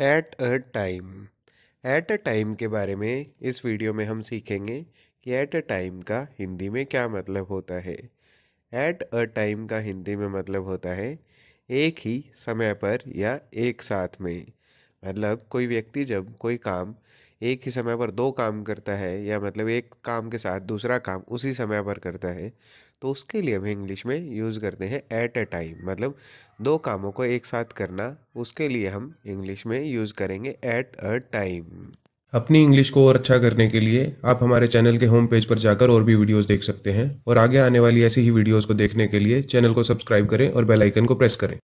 eight a time at a time के बारे में इस वीडियो में हम सीखेंगे कि एट अ टाइम का हिंदी में क्या मतलब होता है एट अ टाइम का हिंदी में मतलब होता है एक ही समय पर या एक साथ में मतलब कोई व्यक्ति जब कोई काम एक ही समय पर दो काम करता है या मतलब एक काम के साथ दूसरा काम उसी समय पर करता है तो उसके लिए हम इंग्लिश में यूज़ करते हैं एट अ टाइम मतलब दो कामों को एक साथ करना उसके लिए हम इंग्लिश में यूज़ करेंगे एट अ टाइम अपनी इंग्लिश को और अच्छा करने के लिए आप हमारे चैनल के होम पेज पर जाकर और भी वीडियोस देख सकते हैं और आगे आने वाली ऐसी ही वीडियोस को देखने के लिए चैनल को सब्सक्राइब करें और बेल आइकन को प्रेस करें